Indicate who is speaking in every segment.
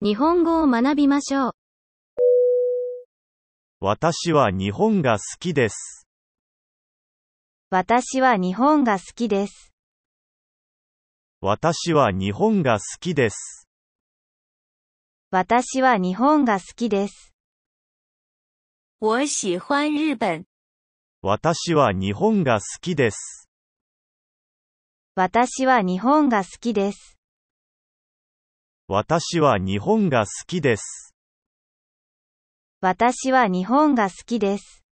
Speaker 1: 日本語を学びましょう。
Speaker 2: 私は日本が好きです。
Speaker 1: 私は日本が好きです。
Speaker 2: 私は日本が好きです。
Speaker 1: 私は日本が好きです。我喜欢日本。
Speaker 2: 私は日本が好きです。
Speaker 1: 私は日本が好きです。
Speaker 2: 私は日本が好きです。
Speaker 1: 私は日本が好きです。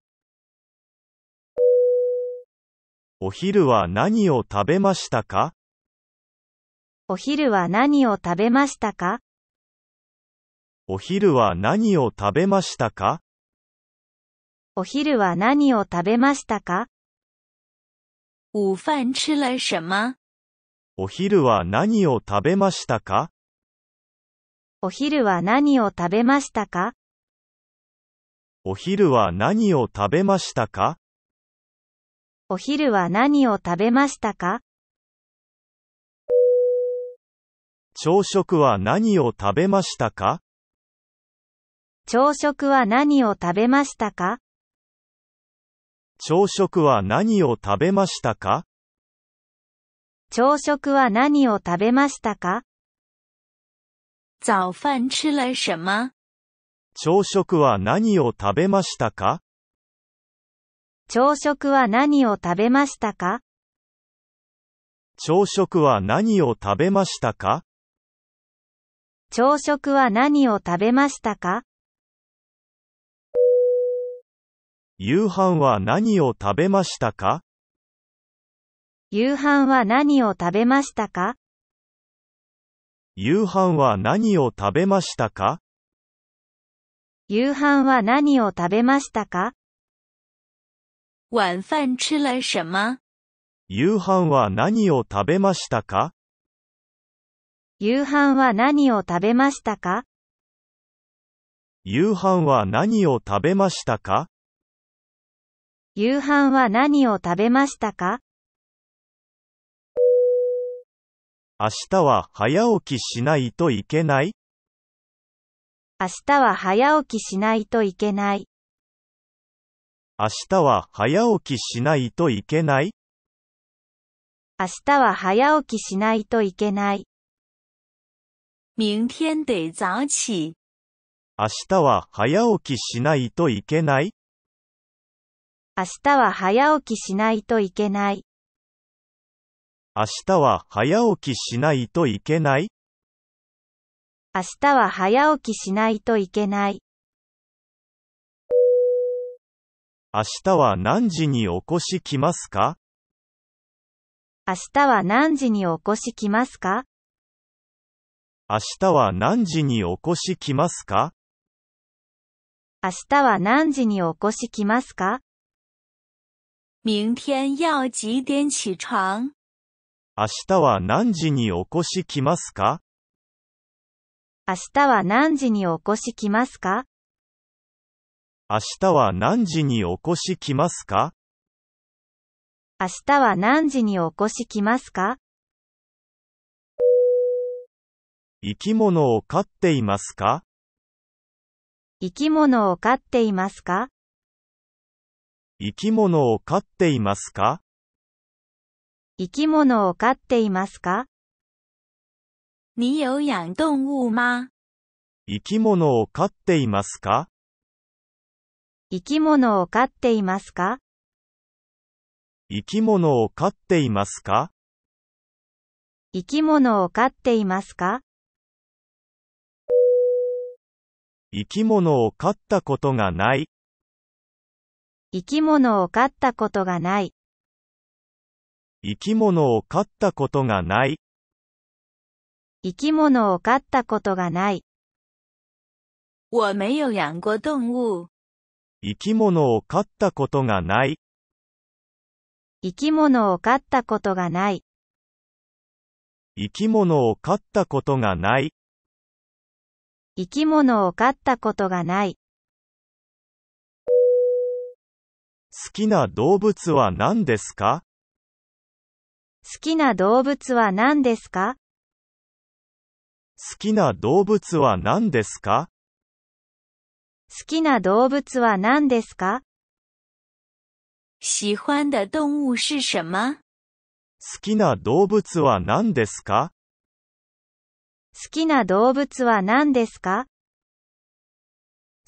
Speaker 2: お昼は何を食べましたか
Speaker 1: お昼は何を食べましたか
Speaker 2: お昼は何を食べましたか
Speaker 1: お昼は何を食べましたか午饭吃了什么
Speaker 2: お昼は何を食べましたか
Speaker 1: お昼は何を食べましたか
Speaker 2: お昼は何を食べましたか
Speaker 1: お昼は何を食べましたか
Speaker 2: 朝食は何を食べましたか
Speaker 1: 朝食は何を食べましたか
Speaker 2: 朝食は何を食べましたか
Speaker 1: 朝食は何を食べましたか早飯吃了什么
Speaker 2: 朝食は何を食べましたか
Speaker 1: 朝食は何を食べましたか
Speaker 2: 朝食は何を食べましたか
Speaker 1: 朝食は何を食べましたか
Speaker 2: 夕飯は何を食べましたか
Speaker 1: 夕飯は何を食べましたか
Speaker 2: 夕飯は何を食べましたか
Speaker 1: 夕飯は何を食べましたか晚吃了什么
Speaker 2: 夕飯は何を食べましたか
Speaker 1: 夕飯は何を食べましたか
Speaker 2: 夕飯は何を食べましたか
Speaker 1: 夕飯は何を食べましたか
Speaker 2: 明日は早起きしないといけない
Speaker 1: 明日は早起きしないといけない。
Speaker 2: 明日は早起きしないといけない
Speaker 1: 明日は早起きしないといけない。明天得早起。
Speaker 2: 明日は早起きしないといけない
Speaker 1: 明日は早起きしないといけない。
Speaker 2: 明日は早起きしないといけない
Speaker 1: 明日は早起きしないといけない。
Speaker 2: 明日は何時に起こしきますか
Speaker 1: 明日は何時に起こしきますか
Speaker 2: 明日は何時に起こしきますか
Speaker 1: 明日は何時に起こしきますか明天要几点起床
Speaker 2: 明日は何時に起こしきますか
Speaker 1: 明日は何時に起こしきますか
Speaker 2: 明日は何時に起こしきますか
Speaker 1: 明日は何時に起こしきますか
Speaker 2: 生き物を飼っていますか
Speaker 1: 生き物を飼っていますか
Speaker 2: 生き物を飼っていますか
Speaker 1: 生き物を飼っていますか你有养动物吗
Speaker 2: 生き物を飼っていますか
Speaker 1: 生き物を飼っていますか
Speaker 2: 生き物を飼っていますか
Speaker 1: 生き物を飼っていますか
Speaker 2: 生き物を飼ったことがない
Speaker 1: 生き物を飼ったことがない。
Speaker 2: 生き物を飼ったことがない。
Speaker 1: 生き物を飼ったことがない。我没有养
Speaker 2: 过动物。生き物を飼ったことがない。
Speaker 1: 生き物を飼ったことがない。
Speaker 2: 生き物を飼ったことがない。
Speaker 1: 生き物を飼ったことがない。
Speaker 2: 好きな動物は何ですか
Speaker 1: 好きな動物は何ですか
Speaker 2: 好きな動物は何ですか
Speaker 1: 好きな動物は何ですか喜欢的動物是什么
Speaker 2: 好きな動物は何ですか
Speaker 1: 好きな動物は何ですか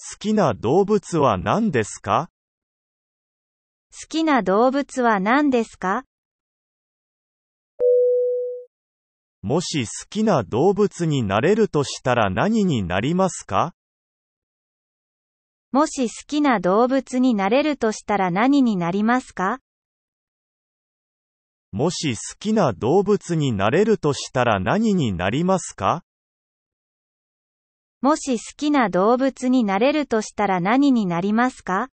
Speaker 2: 好きな動物は何ですか
Speaker 1: 好きな動物は何ですか
Speaker 2: もし好きな動物になれるとしたら何になりますか
Speaker 1: もし好きな動物になれるとしたら何になりますか
Speaker 2: もし好きな動物になれるとしたら何になりますか
Speaker 1: もし好きな動物になれるとしたら何になりますか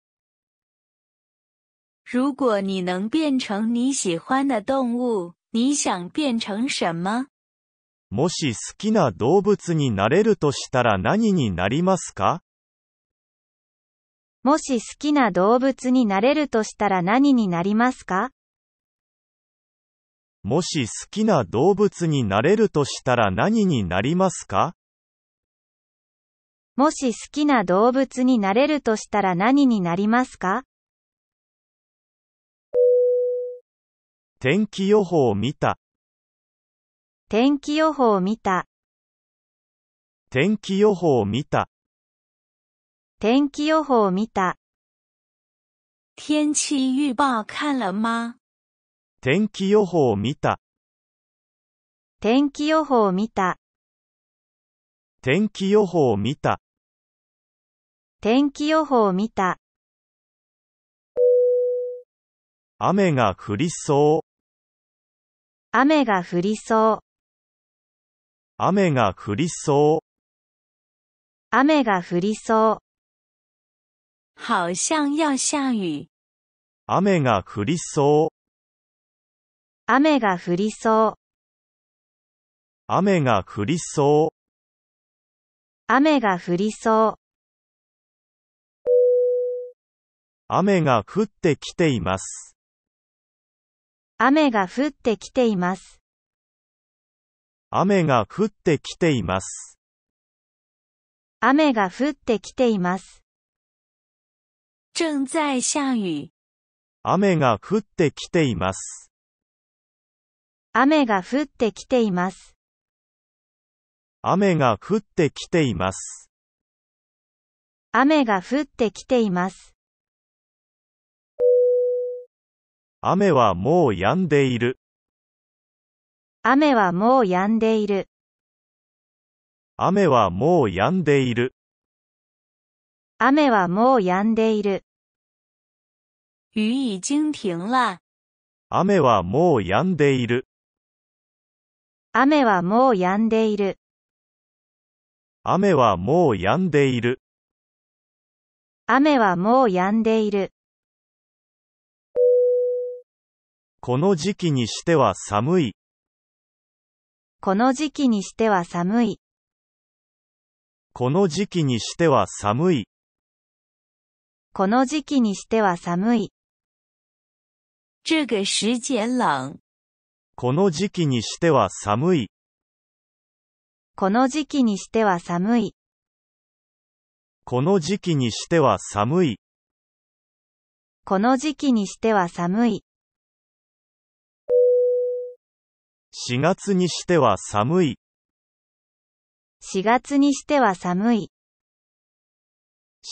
Speaker 1: 如果你能变成你喜欢的动物、你想变成什么
Speaker 2: もし好きな動物になれるとしたら何になりますか
Speaker 1: もし好きな動物になれるとしたら何になりますか
Speaker 2: もし好きな動物になれるとしたら何になりますか
Speaker 1: もし好きな動物になれるとしたら何になりますか
Speaker 2: 天気予報を見た。
Speaker 1: 天気予報を見た。
Speaker 2: 天気予報を見た。
Speaker 1: 天気予報を見た。天気予報看了吗
Speaker 2: 天気予報を見た。
Speaker 1: 天気予報を見た。
Speaker 2: 天気予報を見た。
Speaker 1: 天気予報を見た。
Speaker 2: 雨が降りそう。
Speaker 1: 雨が降りそう。
Speaker 2: 雨が降りそう。
Speaker 1: 雨が降りそう。好像要下雨。
Speaker 2: 雨が降りそう。
Speaker 1: 雨が降りそう。
Speaker 2: 雨が降りそう。
Speaker 1: 雨が降りそう。
Speaker 2: 雨が降ってきています。
Speaker 1: 雨が降ってきています。
Speaker 2: 雨が降ってきています。
Speaker 1: 雨が降ってきています。正在下雨。
Speaker 2: 雨が降ってきています。
Speaker 1: 雨が降ってきています。
Speaker 2: 雨が降ってきています。
Speaker 1: 雨が降ってきています。
Speaker 2: 雨はもう止んでいる。
Speaker 1: 雨はもう止んでいる。
Speaker 2: 雨はもう止んでいる。
Speaker 1: 雨はもう止んでいる。雨已经停了。
Speaker 2: 雨はもう止んでいる。
Speaker 1: 雨はもう止んでいる。
Speaker 2: 雨はもう止んでいる。
Speaker 1: 雨はもう止んでいる。
Speaker 2: この時期にしては寒い。この時期にしては寒い。この時期にしては寒い。
Speaker 1: この時期にしては寒い。这个时节冷。
Speaker 2: この時期にしては寒い。
Speaker 1: この時期にしては寒い。
Speaker 2: この時期にしては寒い。
Speaker 1: この時期にしては寒い。
Speaker 2: 4月にしては寒い。
Speaker 1: 4月にしては寒い。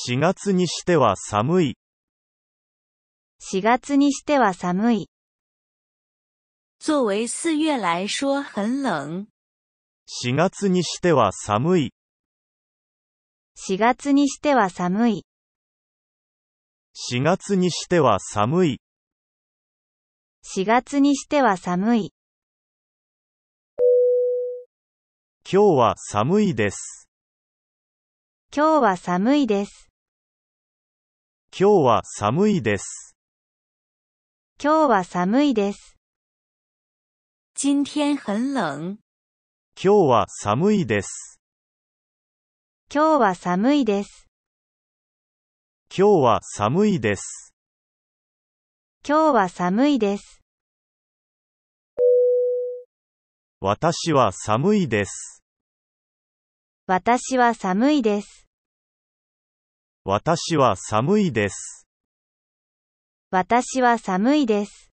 Speaker 2: 4月にしては寒い。
Speaker 1: 4月にしては寒い。作为四月来说很冷。
Speaker 2: 4月にしては寒い。
Speaker 1: 4月にしては寒い。
Speaker 2: 4月にしては寒い。
Speaker 1: 4月にしては寒い。
Speaker 2: 今日は寒いです。
Speaker 1: 今日は寒いです。
Speaker 2: 今日は寒いです。
Speaker 1: 今日は寒いです。今天很冷。
Speaker 2: 今日は寒いです。
Speaker 1: 今日は寒いです。
Speaker 2: 今日は寒いです。
Speaker 1: 今日は寒いです。
Speaker 2: 私は寒いです。
Speaker 1: 私は寒いです。
Speaker 2: 私は寒いです。
Speaker 1: 私は寒いです。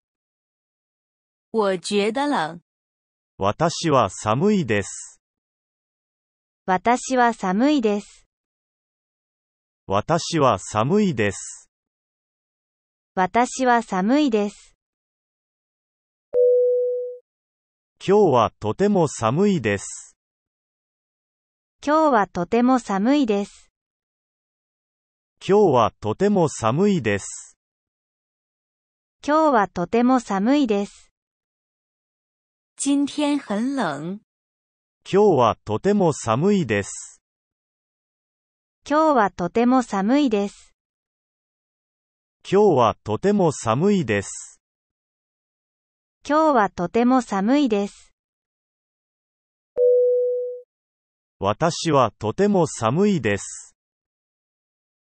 Speaker 1: 我觉得冷。
Speaker 2: 私は寒いです。
Speaker 1: 私は寒いです。
Speaker 2: 私は寒いです。
Speaker 1: 私は寒いです。
Speaker 2: 今日はとても寒いです。
Speaker 1: 今日はとても寒いです。
Speaker 2: 今日はとても寒いです。
Speaker 1: 今日はとても寒いです。今天很冷。今
Speaker 2: 日はとても寒いです。
Speaker 1: 今日はとても寒いです。
Speaker 2: 今日はとても寒いです。
Speaker 1: 今日はとても寒いです。
Speaker 2: 私はとても寒いです。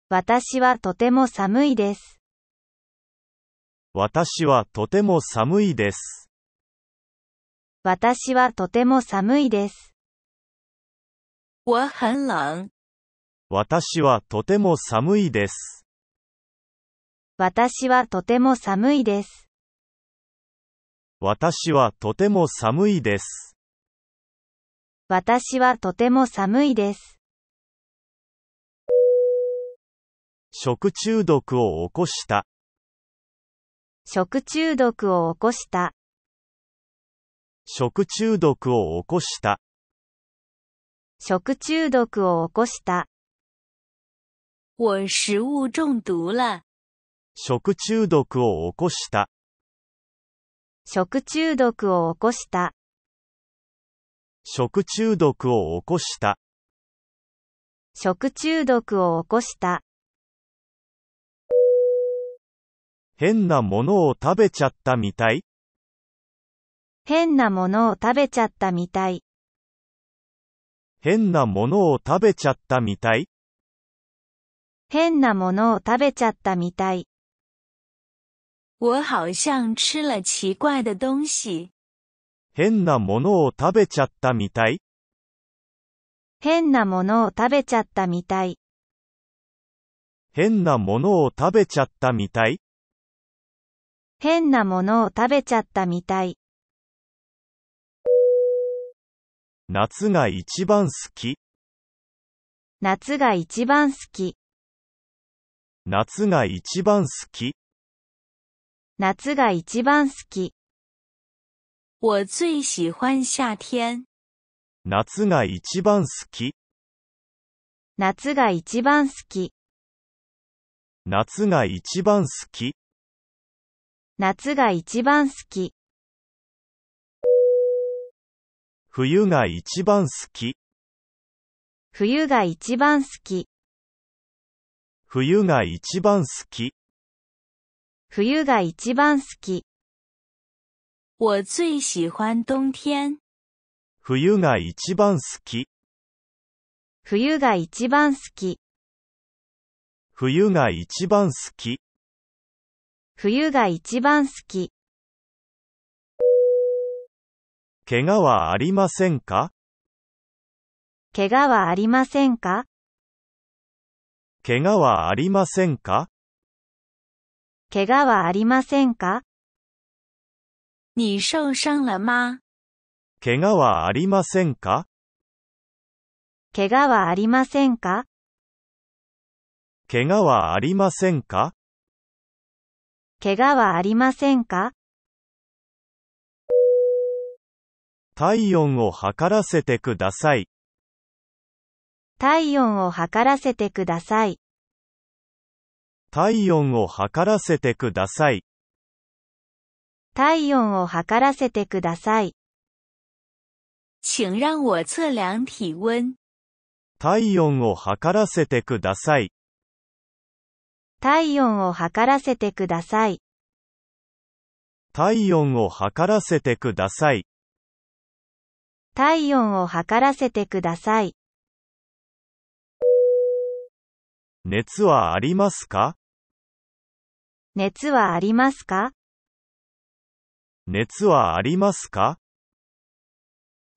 Speaker 1: 私はとても寒いです。
Speaker 2: 私はとても寒いです。
Speaker 1: 私はとても寒いです。我很冷。
Speaker 2: 私はとても寒いです。
Speaker 1: 私はとても寒いです。
Speaker 2: 私はとても寒いです。
Speaker 1: 私はとても寒いです。
Speaker 2: 食中毒を起こした。
Speaker 1: 食中毒を起こした。
Speaker 2: 食中毒を起こした。
Speaker 1: 食中毒を起こした。我食物中毒了。
Speaker 2: 食中毒を起こした。
Speaker 1: 食中毒を起こした。
Speaker 2: 食中毒を起こした。
Speaker 1: 食中毒を起こした。
Speaker 2: 変なものを食べちゃったみたい
Speaker 1: 変なものを食べちゃったみたい。
Speaker 2: 変なものを食べちゃったみたい。
Speaker 1: 変なものを食べちゃったみたい。我好像吃了奇怪的东西。
Speaker 2: 変なものを食べちゃったみたい
Speaker 1: 変なものを食べちゃったみたい。
Speaker 2: 変なものを食べちゃったみたい。
Speaker 1: 変なものを食べちゃったみたい。
Speaker 2: 夏が一番好き。
Speaker 1: 夏が一番好き。
Speaker 2: 夏が一番好き。
Speaker 1: 夏が一番好き。我最喜欢夏天。
Speaker 2: 夏が一番好き。夏が一
Speaker 1: 番好き。
Speaker 2: 夏が一番好き。
Speaker 1: 夏が一番好き。
Speaker 2: 冬が一番好き。
Speaker 1: 冬が一番好き。
Speaker 2: 冬が一番好き。
Speaker 1: 冬が一番好き。我最喜欢冬天。
Speaker 2: 冬が一番好き。
Speaker 1: 冬が一番好き。
Speaker 2: 冬が一番好き。
Speaker 1: 冬が一番好き。
Speaker 2: 怪我はありませんか
Speaker 1: 怪我はありませんか
Speaker 2: 怪我はありませんか
Speaker 1: 怪我はありませんか你受伤了吗
Speaker 2: 怪我はありませんか
Speaker 1: 怪我はありませんか
Speaker 2: 怪我はありませんか
Speaker 1: 怪我はありませんか
Speaker 2: 体温を測らせてください。
Speaker 1: 体温を測らせてください。
Speaker 2: 体温を測らせてください。
Speaker 1: 体温を測らせてください。请让我测量体温。
Speaker 2: 体温を測らせてください。
Speaker 1: 体温を測らせてください。
Speaker 2: 体温を測らせてください。
Speaker 1: 体温を測らせてください。
Speaker 2: 熱はありますか
Speaker 1: 熱はありますか
Speaker 2: 熱はありますか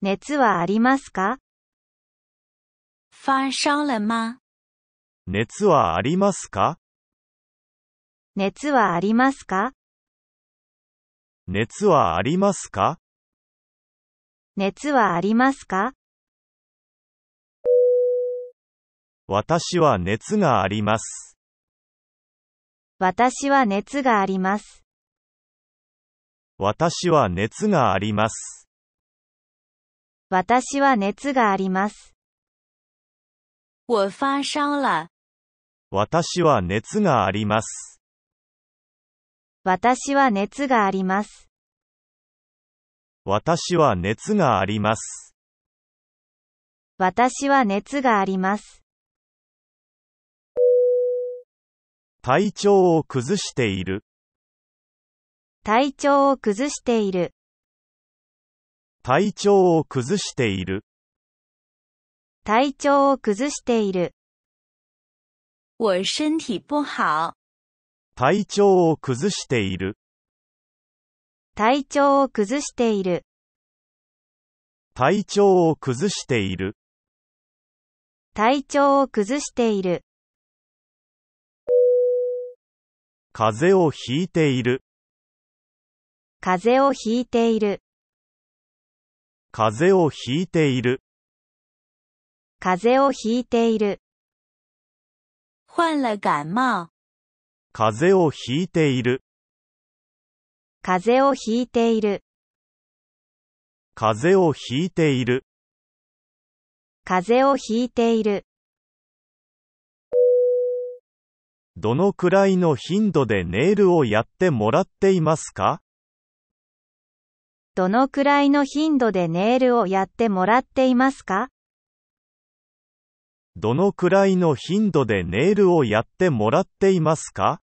Speaker 1: 熱はありますか了吗
Speaker 2: 熱はありますか
Speaker 1: 熱はありますか
Speaker 2: 熱はありますか
Speaker 1: 熱はありますか
Speaker 2: 私は熱があります。
Speaker 1: 私は熱があります。
Speaker 2: 私は熱があります。
Speaker 1: 私は熱があります。我发烧了。
Speaker 2: 私は熱があります。
Speaker 1: 私は熱があります。
Speaker 2: 私は熱があります。
Speaker 1: 私は熱があります。
Speaker 2: 体調を崩している。
Speaker 1: 体調を崩している。
Speaker 2: 体調を崩している。
Speaker 1: 体調を崩している。我身体不好。
Speaker 2: 体調を崩している。
Speaker 1: 体調を崩している。
Speaker 2: 体調を崩している。
Speaker 1: 体調を崩している。
Speaker 2: 風邪をひいている。
Speaker 1: 風邪をひいている。
Speaker 2: 風邪をひいている。
Speaker 1: 風邪をひいている。患了感冒。
Speaker 2: 風邪をひいている。
Speaker 1: 風邪をひいている。
Speaker 2: 風邪をひいている。
Speaker 1: 風邪をひいている。
Speaker 2: どのくらいの頻度でネイルをやってもらっていますか
Speaker 1: どのくらいの頻度でネイルをやってもらっていますか
Speaker 2: どのくらいの頻度でネイルをやってもらっていますか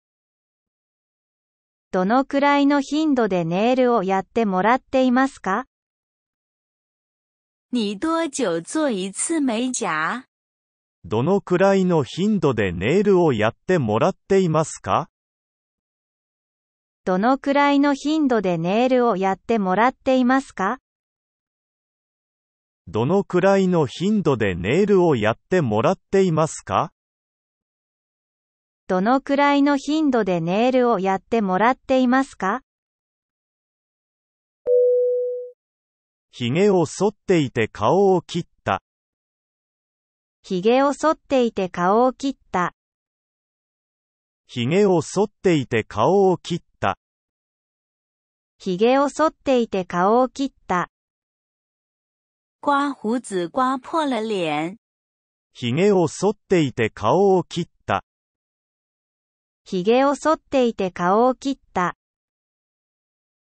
Speaker 1: どのくらいの頻度でネイルをやってもらっていますかど
Speaker 2: のくらいの頻度でネイルをやってもらっていますか
Speaker 1: どのくらいの頻度でネイルをやってもらっていますか
Speaker 2: どのくらいの頻度でネイルをやってもらっていますか
Speaker 1: どのくらいの頻度でネイルをやってもらっていますか
Speaker 2: 髭を剃っていて顔を切った。
Speaker 1: 髭を剃っていて顔を切った。
Speaker 2: 髭を剃っていて顔を切っ
Speaker 1: 髭を剃っていて顔を切った。刮胡子刮破了脸。
Speaker 2: 髭を剃っていて顔を切った。
Speaker 1: 髭を剃っていて顔を切った。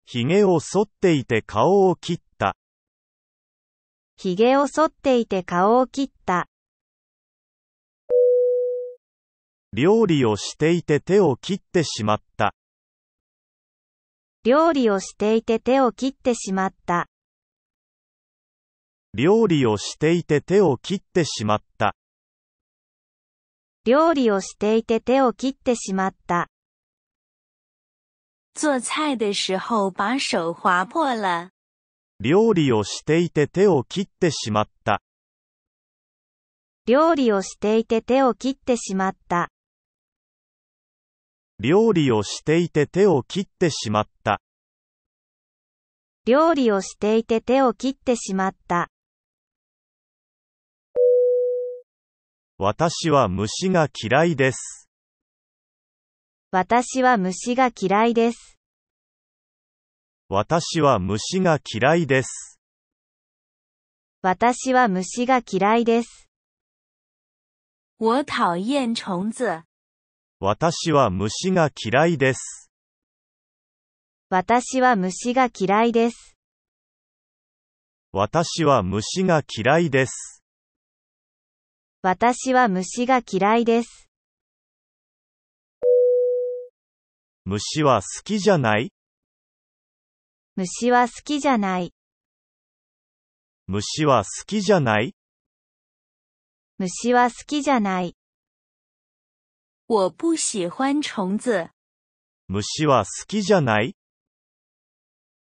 Speaker 2: 髭を剃っていて顔を切った。
Speaker 1: 髭を剃っていて顔を切った。
Speaker 2: 料理をしていて手を切ってしまった。
Speaker 1: 料理をしていて手を切ってしまった。
Speaker 2: 料理をしていて手を切ってしまった。
Speaker 1: 料理をしていて手を切ってしまった。做菜的时候把手划破了。
Speaker 2: 料理をしていて手を切ってしまった。
Speaker 1: 料理をしていて手を切ってしまった。
Speaker 2: 料理をしていて手を切ってしまった。
Speaker 1: 料理をしていて手を切ってしまった。
Speaker 2: 私は虫が嫌いです。
Speaker 1: 私は虫が嫌いです。
Speaker 2: 私は虫が嫌いです。
Speaker 1: 私は虫が嫌いです。我讨厌虫子。
Speaker 2: 私は虫が嫌いです。
Speaker 1: 私は虫が嫌いです。
Speaker 2: 私は虫が嫌いです。
Speaker 1: 私は虫が嫌いです。
Speaker 2: 虫は好きじゃない
Speaker 1: 虫は好きじゃない。
Speaker 2: 虫は好きじゃない
Speaker 1: 虫は好きじゃない。我不喜欢虫子。
Speaker 2: 虫は好きじゃない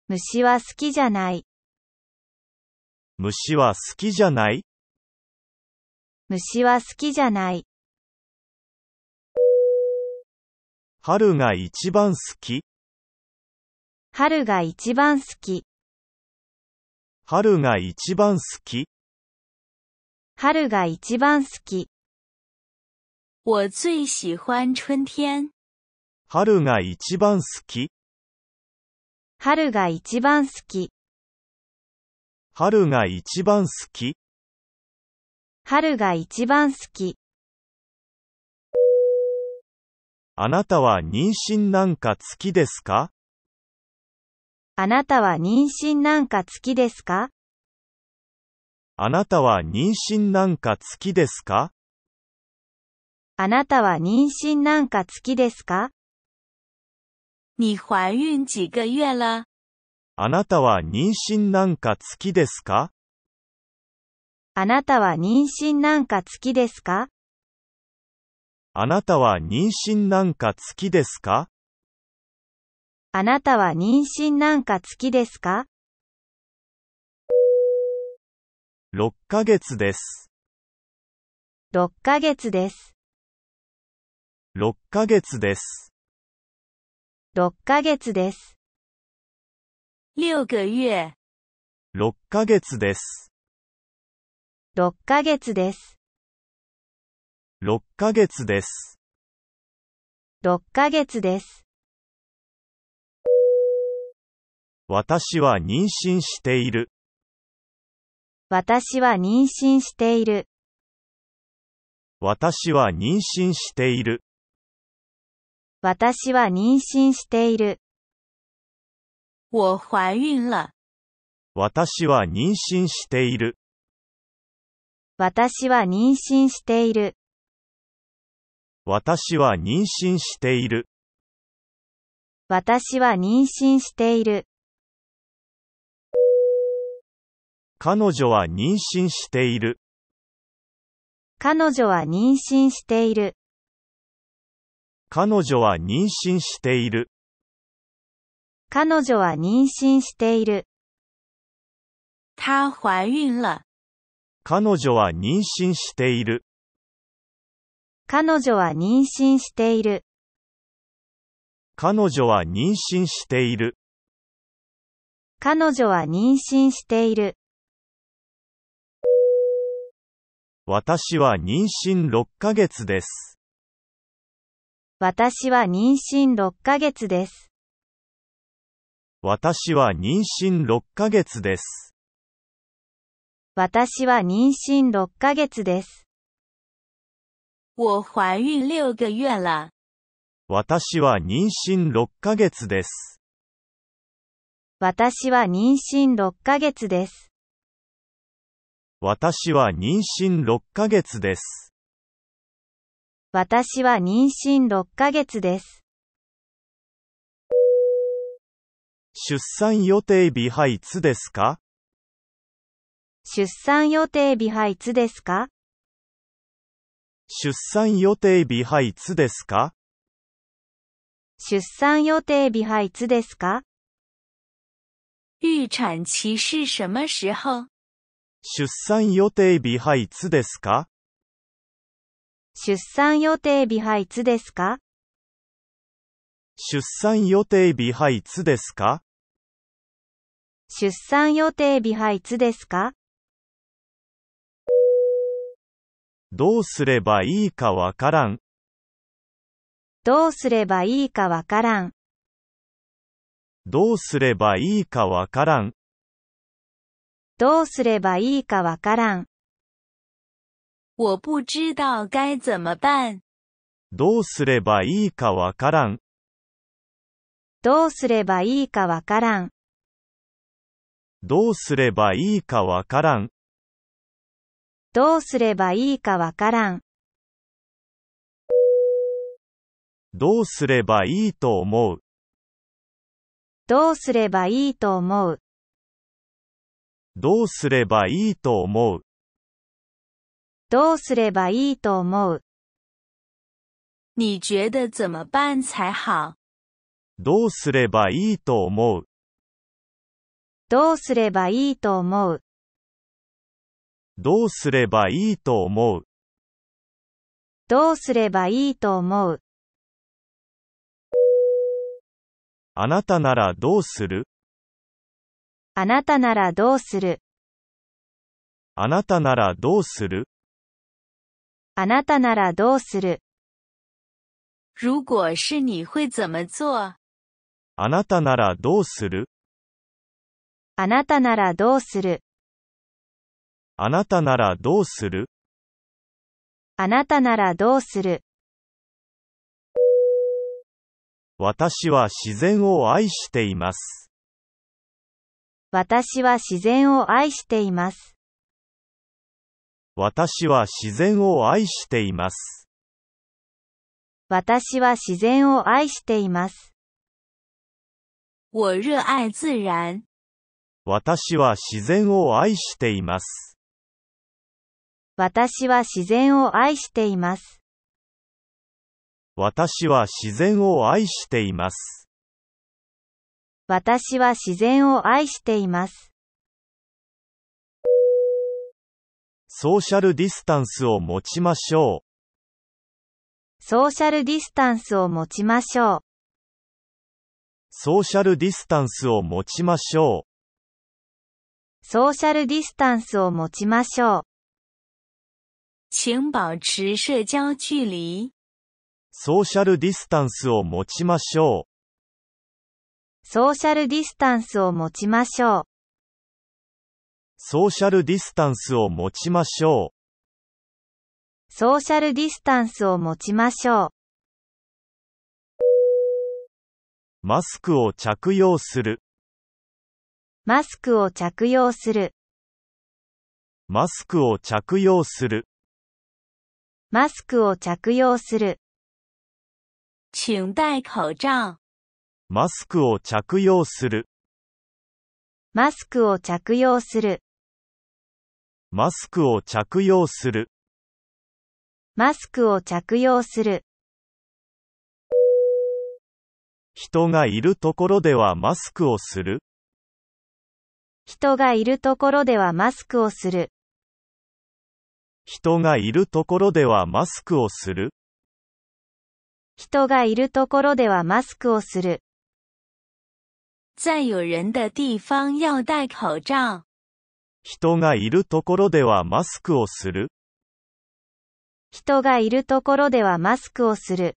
Speaker 1: 虫は好きじゃない。
Speaker 2: 虫は好きじゃない
Speaker 1: 虫は好きじゃない。
Speaker 2: 春が一番好き
Speaker 1: 春が一番好き。
Speaker 2: 春が一番好き。
Speaker 1: 春が一番好き。我最喜欢春天。
Speaker 2: 春が一番好き。
Speaker 1: 春が一番好き。
Speaker 2: 春が一番好き。
Speaker 1: 春が一番好き。
Speaker 2: あなたは妊娠なんか好きですか
Speaker 1: あなたは妊娠なんか好きですか
Speaker 2: あなたは妊娠なんか好きですか
Speaker 1: あなたは妊娠なんか月ですか你怀孕几个月了
Speaker 2: あなたは妊娠なんか月ですか
Speaker 1: あなたは妊娠なんか月ですか
Speaker 2: あなたは妊娠なんか月ですか
Speaker 1: あなたは妊娠なんか月ですか
Speaker 2: ?6 ヶ月です。
Speaker 1: 6ヶ月です。
Speaker 2: 6ヶ月です。
Speaker 1: 6ヶ月です。6ヶ月。
Speaker 2: 6ヶ月です。
Speaker 1: 6ヶ月です。
Speaker 2: 6ヶ月です。
Speaker 1: 6ヶ月です。
Speaker 2: 私は妊娠している。
Speaker 1: 私は妊娠している。
Speaker 2: 私は妊娠している。
Speaker 1: 私は妊娠している。我怀孕了。
Speaker 2: 私は妊娠している。
Speaker 1: 私は妊娠している。
Speaker 2: 私は妊娠している。
Speaker 1: 私は妊娠している。
Speaker 2: 彼女は妊娠している。
Speaker 1: 彼女は妊娠している。
Speaker 2: 彼女は妊娠している。
Speaker 1: 彼女は妊娠している。她怀孕了。
Speaker 2: 彼女は妊娠している。
Speaker 1: 彼女は妊娠している。
Speaker 2: 彼女は妊娠している。
Speaker 1: 彼女は妊娠している。
Speaker 2: 私は妊娠6ヶ月です。
Speaker 1: 私は妊娠6ヶ月です。
Speaker 2: 私は妊娠6ヶ月です。
Speaker 1: 私は妊娠6ヶ月です。我怀孕6个月了。
Speaker 2: 私は妊娠6ヶ月です。
Speaker 1: 私は妊娠6ヶ月です。
Speaker 2: 私は妊娠6ヶ月です。
Speaker 1: 私は妊娠6ヶ月です。
Speaker 2: 出産予定日はいつですか
Speaker 1: 出産予定日はいつですか
Speaker 2: 出産予定日はいつですか
Speaker 1: 出産予定日はいつですか预产期是什么时候
Speaker 2: 出産予定日はいつですか
Speaker 1: 出産予定日はいつですか
Speaker 2: 出産予定日はいつですか
Speaker 1: 出産予定日はいつですか
Speaker 2: どうすればいいかわからん。
Speaker 1: どうすればいいかわからん。
Speaker 2: どうすればいいかわからん。
Speaker 1: どうすればいいかわからん。我不知道该怎么办。
Speaker 2: どうすればいいかわからん。
Speaker 1: どうすればいいかわから
Speaker 2: ん。どうすればいいかわからん。
Speaker 1: どうすればいいかわからん。
Speaker 2: どうすればいいと思う。
Speaker 1: どうすればいいと思う。
Speaker 2: どうすればいいと思う。
Speaker 1: どうすればいいと思う你觉得怎么办才好
Speaker 2: どうすればいいと思う
Speaker 1: どうすればいいと思う
Speaker 2: どうすればいいと思う
Speaker 1: どうすればいいと思う
Speaker 2: あなたならどうする
Speaker 1: あなたならどうする
Speaker 2: あなたならどうする
Speaker 1: あなたならどうする如果是你会怎么做
Speaker 2: あなたならどうする
Speaker 1: あなたならどうする
Speaker 2: あなたならどうする
Speaker 1: あなたならどうする
Speaker 2: 私は自然を愛しています。
Speaker 1: 私は自然を愛しています。
Speaker 2: 私は自然を愛しています。
Speaker 1: 私は自然を愛しています。我热爱自然。
Speaker 2: 私は自然を愛しています。
Speaker 1: 私は自然を愛しています。
Speaker 2: 私は自然を愛しています。
Speaker 1: 私は自然を愛しています。
Speaker 2: ソーシャルディスタンスを持ちましょう。
Speaker 1: ソーシャルディスタンスを持ちましょう。
Speaker 2: ソーシャルディスタンスを持ちましょう。
Speaker 1: ソーシャルディスタンスを持ちましょう。请保持社交距離。
Speaker 2: ソーシャルディスタンスを持ちましょう。
Speaker 1: ソーシャルディスタンスを持ちましょう。
Speaker 2: ソーシャルディスタンスを持ちましょう。
Speaker 1: ソーシャルディスタンスを持ちましょう。
Speaker 2: マスクを着用する。
Speaker 1: マスクを着用する。
Speaker 2: マスクを着用する。
Speaker 1: マスクを着用する。请戴口罩。
Speaker 2: マスクを着用する。
Speaker 1: マスクを着用する。
Speaker 2: マスクを着用する。
Speaker 1: マスクを着用する。
Speaker 2: 人がいるところではマスクをする。
Speaker 1: 人がいるところではマスクをする。
Speaker 2: 人がいるところではマスクをする。
Speaker 1: 人がいるところではマスクをする。在有人的地方要戴口罩。
Speaker 2: 人がいるところではマスクをする。
Speaker 1: 人がいるところではマスクをする。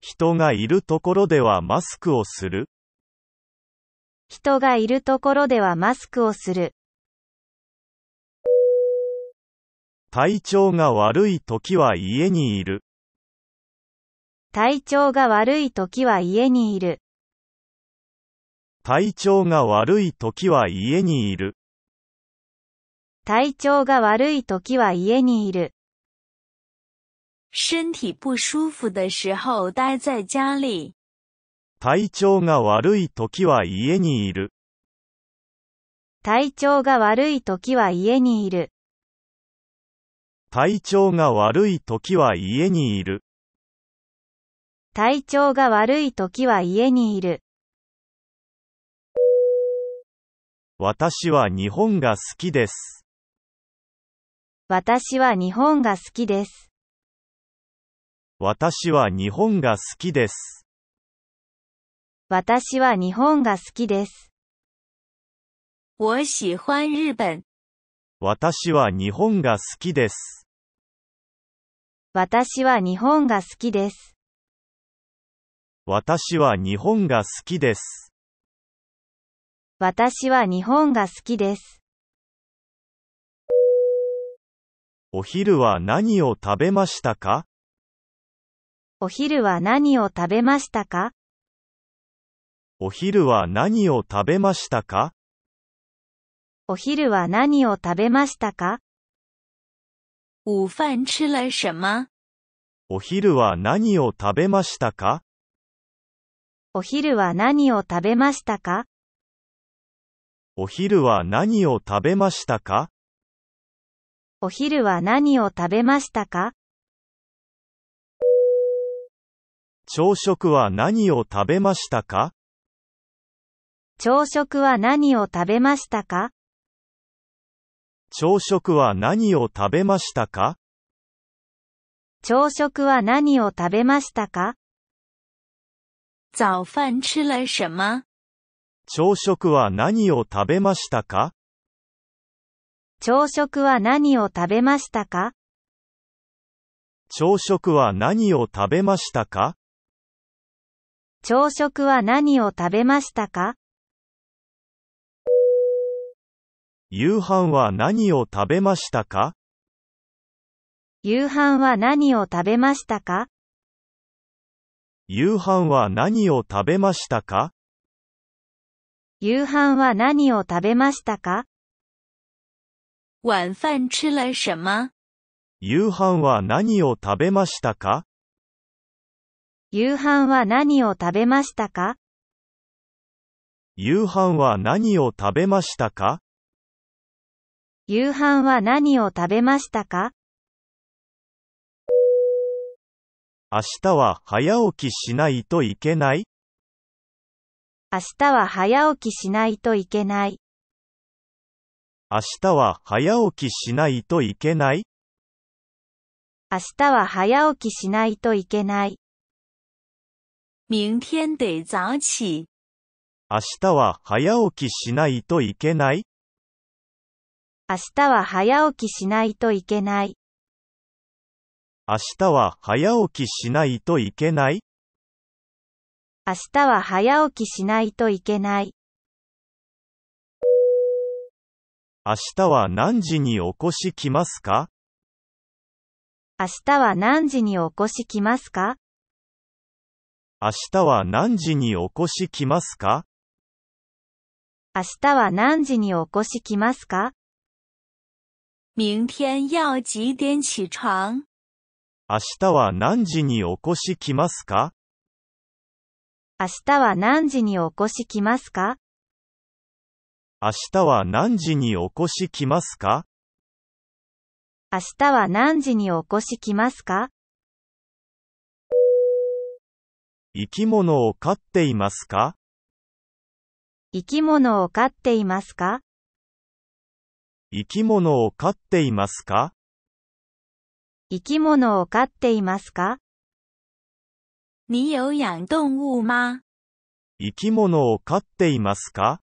Speaker 2: 人がいるところではマスクをする。
Speaker 1: 人がいるところではマスクをする。
Speaker 2: 体調が悪い時は家にいる。
Speaker 1: 体調が悪い時は家にいる。
Speaker 2: 体調が悪い時は家にいる。
Speaker 1: 体調が悪い時は家にいる。身体不舒服的时候待在家里。
Speaker 2: 体調が悪い時は家にいる。
Speaker 1: 体調が悪い時は家にいる。
Speaker 2: 体調が悪い時は家にいる。
Speaker 1: 体調が悪い時は家にいる。
Speaker 2: 私は日本が好きです。
Speaker 1: 私は日本が好きです。
Speaker 2: 私は日本が好きです。
Speaker 1: 私は日本が好きです。我喜欢日本。
Speaker 2: 私は日本が好きです。
Speaker 1: 私は日本が好きです。
Speaker 2: 私は日本が好きです。
Speaker 1: 私は日本が好きです。
Speaker 2: お昼は何を食べましたか
Speaker 1: お昼は何を食べましたか
Speaker 2: お昼は何を食べましたか
Speaker 1: お昼は何を食べましたか午飯吃了什么
Speaker 2: お昼は何を食べましたか
Speaker 1: お昼は何を食べましたか
Speaker 2: お昼は何を食べましたか
Speaker 1: お昼は何を食べましたか
Speaker 2: 朝食は何を食べましたか
Speaker 1: 朝食は何を食べましたか
Speaker 2: 朝食は何を食べましたか
Speaker 1: 朝食は何を食べましたか早飯吃了什么
Speaker 2: 朝食は何を食べましたか
Speaker 1: 朝食は何を食べましたか
Speaker 2: 朝食は何を食べましたか
Speaker 1: 朝食は何を食べましたか
Speaker 2: 夕飯は何を食べましたか
Speaker 1: 夕飯は何を食べましたか
Speaker 2: 夕飯は何を食べましたか
Speaker 1: 夕飯は何を食べましたか晚饭吃了什么
Speaker 2: 夕飯は何を食べましたか
Speaker 1: 夕飯は何を食べましたか
Speaker 2: 夕飯は何を食べましたか
Speaker 1: 夕飯は何を食べましたか
Speaker 2: 明日は早起きしないといけない
Speaker 1: 明日は早起きしないといけない。
Speaker 2: 明日は早起きしないといけない
Speaker 1: 明日は早起きしないといけない。明天得早起。
Speaker 2: 明日は早起きしないといけない
Speaker 1: 明日は早起きしないといけない。
Speaker 2: 明日は早起きしないといけない
Speaker 1: 明日は早起きしないといけない。
Speaker 2: 明日は何時に起こしきますか
Speaker 1: 明日は何時に起こしきますか
Speaker 2: 明日は何時に起こしきますか
Speaker 1: 明日は何時に起こしきますか明天要几点起床
Speaker 2: 明日は何時に起こしきますか
Speaker 1: 明日は何時に起こしきますか
Speaker 2: 明日は何時に起こしきますか
Speaker 1: 明日は何時に起こしきますか
Speaker 2: 生き物を飼っていますか
Speaker 1: 生き物を飼っていますか
Speaker 2: 生き物を飼っていますか
Speaker 1: 生き物を飼っていますか你有养动物吗
Speaker 2: 生き物を飼っていますか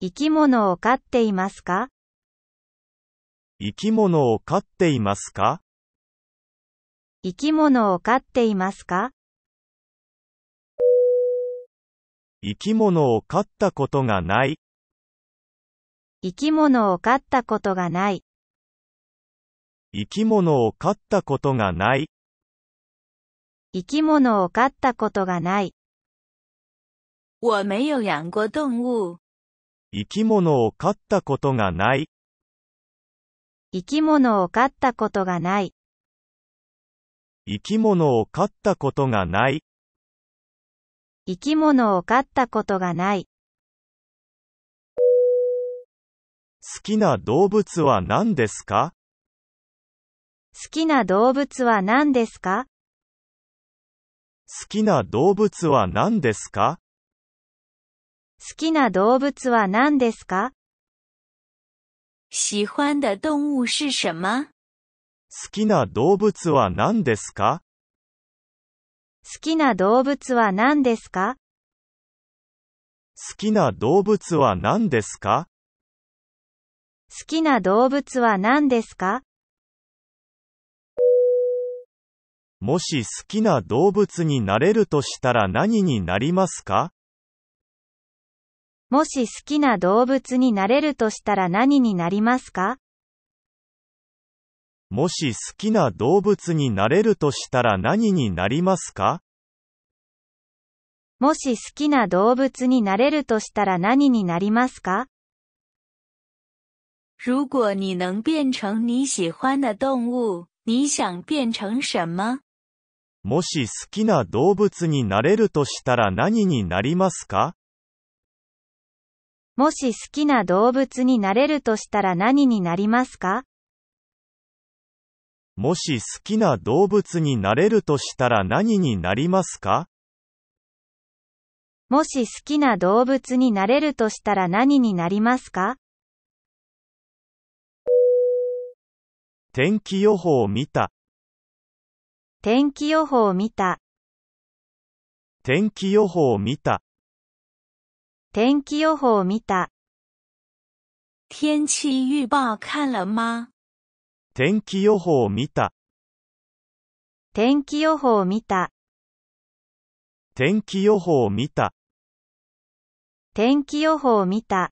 Speaker 1: 生き物を飼っていますか
Speaker 2: 生き物を飼っていますか
Speaker 1: 生き物を飼っていますか
Speaker 2: 生き物を飼ったことがない。
Speaker 1: 生き物を飼ったことがない。
Speaker 2: 生き物を飼ったことがない。
Speaker 1: 生き物を飼ったことがない。我没有养过动物。
Speaker 2: 生き物を飼ったことがない。
Speaker 1: 生き物を飼ったことがない。
Speaker 2: 生き物を飼ったことがない。
Speaker 1: 生き物を飼ったことがない。
Speaker 2: 好きな動物は何ですか
Speaker 1: 好きな動物は何ですか
Speaker 2: 好きな動物は何ですか
Speaker 1: 好きな動物は何ですか喜欢的动物是什么
Speaker 2: 好きな動物は何ですか
Speaker 1: 好きな動物は何ですか
Speaker 2: 好きな動物は何ですか
Speaker 1: 好きな動物は何ですか
Speaker 2: もし好きな動物になれるとしたら何になりますか
Speaker 1: もし好きな動物になれるとしたら何になりますか
Speaker 2: もし好きな動物になれるとしたら何になりますか
Speaker 1: もし好きな動物になれるとしたら何になりますか如果你能变成你喜欢的动物，你想变成什么？
Speaker 2: もし好きな動物になれるとしたら何になりますか
Speaker 1: もし好きな動物になれるとしたら何になりますか
Speaker 2: もし好きな動物になれるとしたら何になりますか
Speaker 1: もし好きな動物になれるとしたら何になりますか
Speaker 2: 天気予報を見た。
Speaker 1: 天気予報見た。
Speaker 2: 天気予報見た。
Speaker 1: 天気予報見た。天気预報看了吗
Speaker 2: 天気予報見た。
Speaker 1: 天気予報見た。
Speaker 2: 天気予報見た。
Speaker 1: 天気予報見た。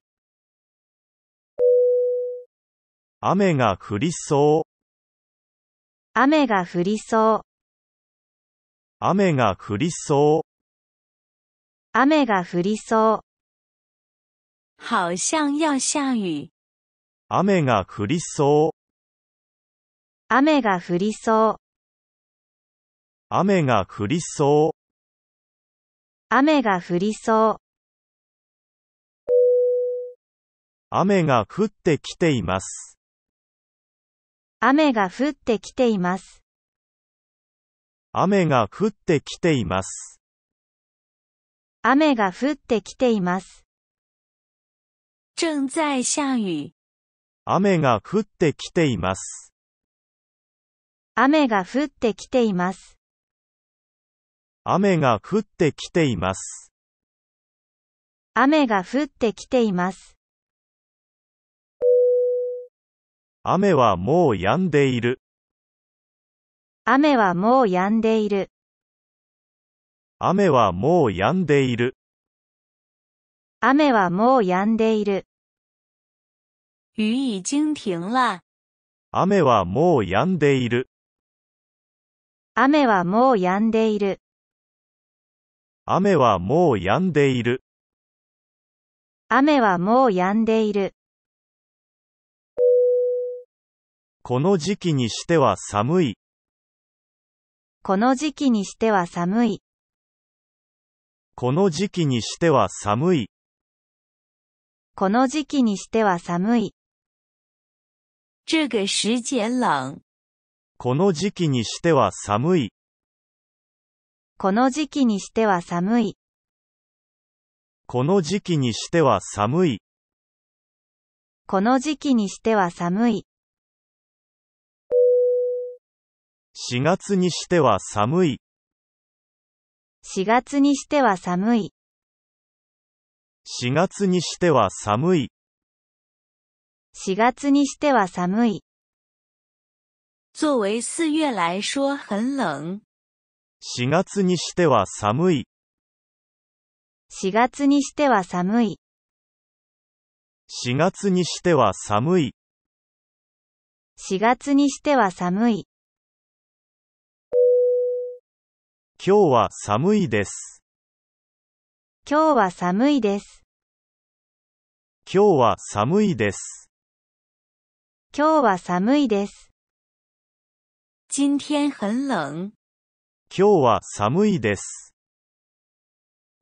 Speaker 2: 雨が降りそう。雨が降りそう。雨が降りそう。雨が降り
Speaker 1: そう。好像要下雨。
Speaker 2: 雨が降りそう。
Speaker 1: 雨が降りそう。
Speaker 2: 雨が降りそう。
Speaker 1: 雨が降りそう。
Speaker 2: 雨が降ってきています。
Speaker 1: 雨が降ってきています。
Speaker 2: 雨が降ってきています。
Speaker 1: 雨が降ってきています。正在下雨。
Speaker 2: 雨が降ってきています。
Speaker 1: 雨が降ってきています。
Speaker 2: 雨が降ってきています。
Speaker 1: 雨が降ってきています。
Speaker 2: 雨はもう止んでいる。
Speaker 1: 雨はもう止んでいる。
Speaker 2: 雨はもう止んでいる。
Speaker 1: 雨はもう止んでいる。雨已经停了。
Speaker 2: 雨はもう止んでいる。
Speaker 1: 雨はもう止んでいる。
Speaker 2: 雨はもう止んでいる。
Speaker 1: 雨はもう止んでいる。
Speaker 2: この時期にしては寒い。この時期にしては寒い。この時期にしては寒い。
Speaker 1: この時期にしては寒い。这个时节冷。
Speaker 2: この時期にしては寒い。
Speaker 1: この時期にしては寒い。
Speaker 2: この時期にしては寒い。
Speaker 1: この時期にしては寒い。
Speaker 2: 4月にしては寒い。
Speaker 1: 4月にしては寒い。
Speaker 2: 4月にしては寒い。
Speaker 1: 4月にしては寒い。作为四月来说很冷。
Speaker 2: 4月にしては寒い。4月にしては寒い。4月にしては寒い。
Speaker 1: 4月にしては寒い。
Speaker 2: 今日は寒いです。
Speaker 1: 今日は寒いです。
Speaker 2: 今日は寒いです。
Speaker 1: 今日は寒いです。今天很冷。
Speaker 2: 今日は寒いです。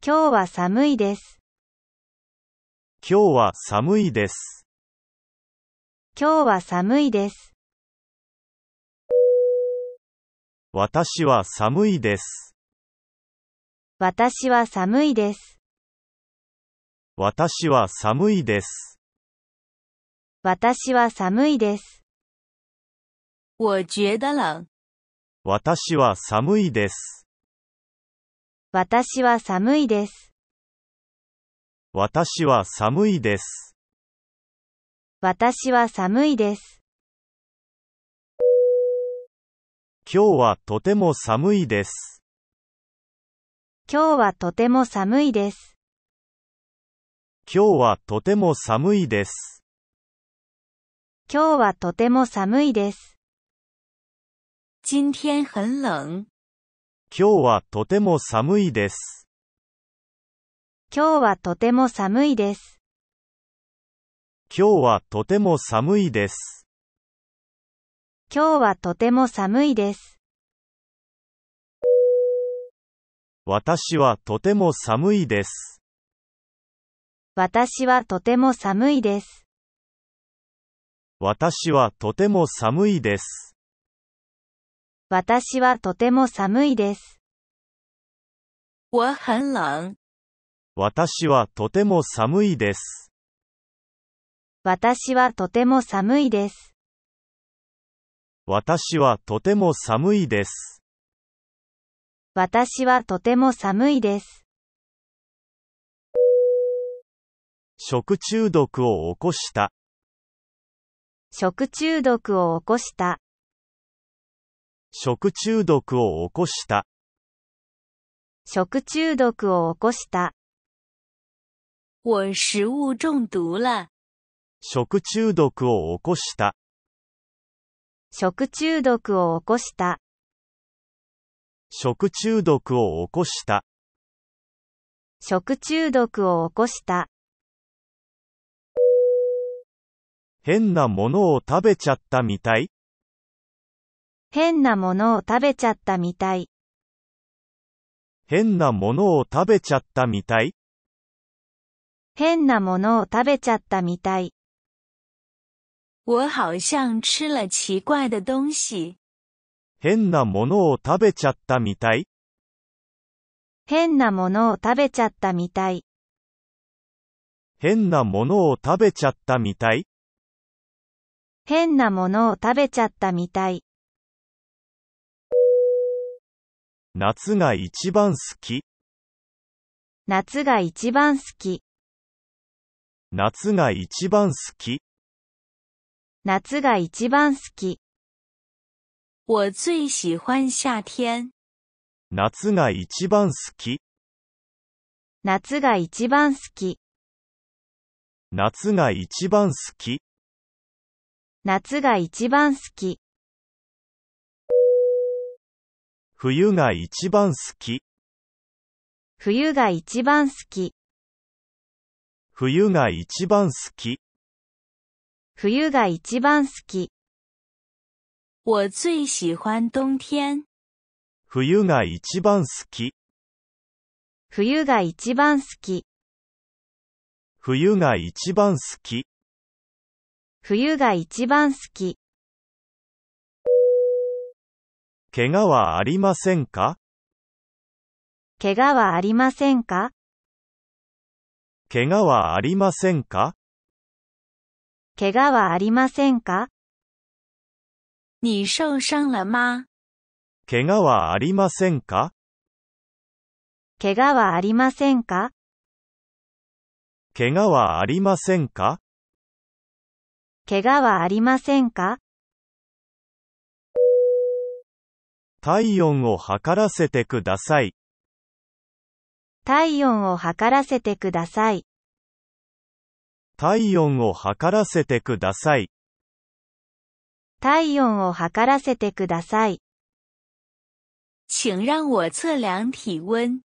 Speaker 1: 今日は寒いです。
Speaker 2: 今日は寒いです。
Speaker 1: 今日は寒いです。
Speaker 2: 私は寒いです。
Speaker 1: 私は寒いです。
Speaker 2: 私は寒いです。
Speaker 1: 私は寒いです。我觉得冷。
Speaker 2: 私は寒いです。
Speaker 1: 私は寒いです。
Speaker 2: 私は寒いです。
Speaker 1: 私は寒いで
Speaker 2: す。今日はとても寒いです。
Speaker 1: 今日はとても寒いです。
Speaker 2: 今日はとても寒いです。
Speaker 1: 今日はとても寒いです。今天很冷。今
Speaker 2: 日はとても寒いです。
Speaker 1: 今日はとても寒いです。
Speaker 2: 今日はとても寒いです。
Speaker 1: 今日はとても寒いです。
Speaker 2: 私はとても寒いです。
Speaker 1: 私はとても寒いです。
Speaker 2: 私はとても寒いです。
Speaker 1: 私はとても寒いです。我很冷。
Speaker 2: 私はとても寒いです。
Speaker 1: 私はとても寒いで
Speaker 2: す。私はとても寒いです。
Speaker 1: 私はとても寒いです。
Speaker 2: 食中毒を起こした。
Speaker 1: 食中毒を起こした。
Speaker 2: 食中毒を起こした。
Speaker 1: 食中毒を起こした。我食物中毒了。
Speaker 2: 食中毒を起こした。
Speaker 1: 食中毒を起こした。
Speaker 2: 食中毒を起こした。
Speaker 1: 食中毒を起こした。
Speaker 2: 変なものを食べちゃったみたい
Speaker 1: 変なものを食べちゃったみたい。
Speaker 2: 変なものを食べちゃったみたい。
Speaker 1: 変なものを食べちゃったみたい。我好像吃了奇怪的东西。
Speaker 2: 変なものを食べちゃったみたい
Speaker 1: 変なものを食べちゃったみたい。
Speaker 2: 変なものを食べちゃったみたい。
Speaker 1: 変なものを食べちゃったみたい。
Speaker 2: 夏が一番好き。
Speaker 1: 夏が一番好き。
Speaker 2: 夏が一番好き。
Speaker 1: 夏が一番好き。我最喜欢夏天。
Speaker 2: 夏が一番好き。
Speaker 1: 夏が一番好き。
Speaker 2: 夏が一番好き。
Speaker 1: 夏が一番好き。
Speaker 2: 冬が一番好き。
Speaker 1: 冬が一番好き。
Speaker 2: 冬が一番好き。
Speaker 1: 冬が一番好き。我最喜欢冬天。
Speaker 2: 冬が一番好き。
Speaker 1: 冬が一番好き。
Speaker 2: 冬が一番好き。冬が一番好き。怪我はありませんか
Speaker 1: 怪我はありませんか
Speaker 2: 怪我はありませんか
Speaker 1: 怪我はありませんか你受伤了吗
Speaker 2: 怪我はありませんか
Speaker 1: 怪我はありませんか
Speaker 2: 怪我はありませんか
Speaker 1: 怪我はありませんか
Speaker 2: 体温を測らせてください。
Speaker 1: 体温を測らせてくださ
Speaker 2: い。体温を測らせてください。
Speaker 1: 体温を測らせてください。请让我测量体温。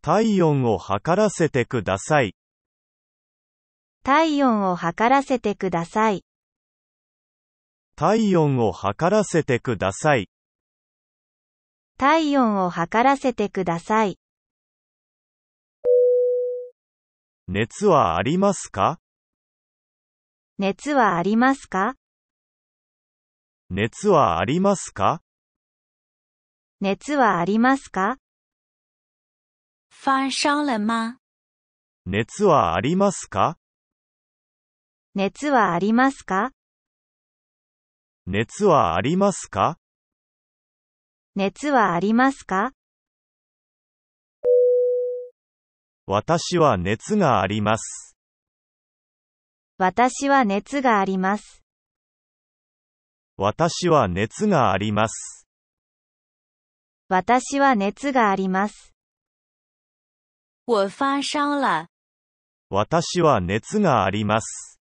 Speaker 2: 体温を測らせてください。
Speaker 1: 体温を測らせてください。
Speaker 2: 体温を測らせてください。
Speaker 1: 体温を測らせてください。
Speaker 2: 熱はありますか
Speaker 1: 熱はありますか
Speaker 2: 熱はありますか
Speaker 1: 熱はありますか发烧了吗
Speaker 2: 熱はありますか
Speaker 1: 熱はありますか
Speaker 2: 熱はありますか
Speaker 1: 熱はありますか
Speaker 2: 私は熱があります。
Speaker 1: 私は熱があります。
Speaker 2: 私は熱があります。
Speaker 1: 私は熱があります。我发烧了。
Speaker 2: 私は熱があります。